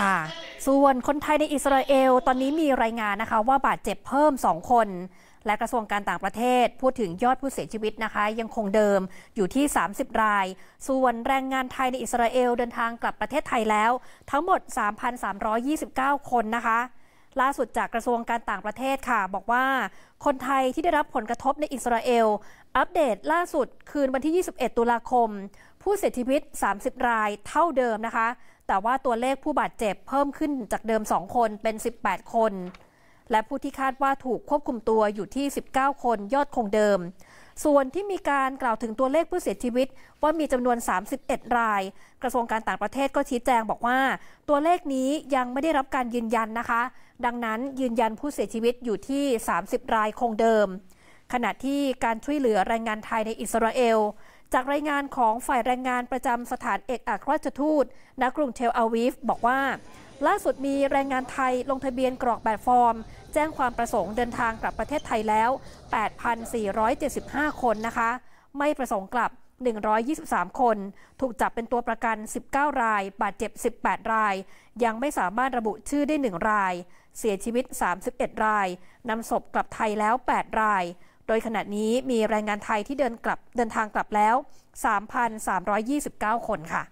ค่ะส่วนคนไทยในอิสราเอล ตอนนี้มีรายงานนะคะว่าบาดเจ็บเพิ่ม 2 คน และกระทรวงการต่างประเทศพูดถึงยอดผู้เสียชีวิตนะคะ ยังคงเดิมอยู่ที่ 30 ราย ส่วนแรงงานไทยในอิสราเอลเดินทางกลับประเทศไทยแล้ว ทั้งหมด 3,329 คนนะคะล่าสุดจากกระทรวงการต่างประเทศค่ะ บอกว่าคนไทยที่ได้รับผลกระทบในอิสราเอล อัปเดตล่าสุดคืนวันที่ 21 ตุลาคม ผู้เสียชีวิต 30 รายเท่าเดิมนะคะ แต่ว่าตัวเลขผู้บาดเจ็บเพิ่มขึ้นจากเดิม 2 คนเป็น 18 คน และผู้ที่คาดว่าถูกควบคุมตัวอยู่ที่ 19 คนยอดคงเดิมส่วนที่มีการกล่าวถึงตัวเลขผู้เสียชีวิตว่ามีจำนวน 31 ราย กระทรวงการต่างประเทศก็ชี้แจงบอกว่าตัวเลขนี้ยังไม่ได้รับการยืนยันนะคะ ดังนั้นยืนยันผู้เสียชีวิตอยู่ที่ 30 รายคงเดิม ขณะที่การช่วยเหลือแรงงานไทยในอิสราเอลจากรายงานของฝ่ายแรงงานประจำสถานเอกอัครราชทูตณกรุงเทลอาวีฟ บอกว่า ล่าสุดมีแรงงานไทยลงทะเบียนกรอกแบบฟอร์ม แจ้งความประสงค์เดินทางกลับประเทศไทยแล้ว 8,475 คนนะคะ ไม่ประสงค์กลับ 123 คน ถูกจับเป็นตัวประกัน 19 รายบาดเจ็บ 18 ราย ยังไม่สามารถระบุชื่อได้ 1 ราย เสียชีวิต 31 รายนำศพกลับไทยแล้ว 8 รายโดยขณะนี้มีแรงงานไทยที่เดินกลับเดินทางกลับแล้ว 3,329 คนค่ะ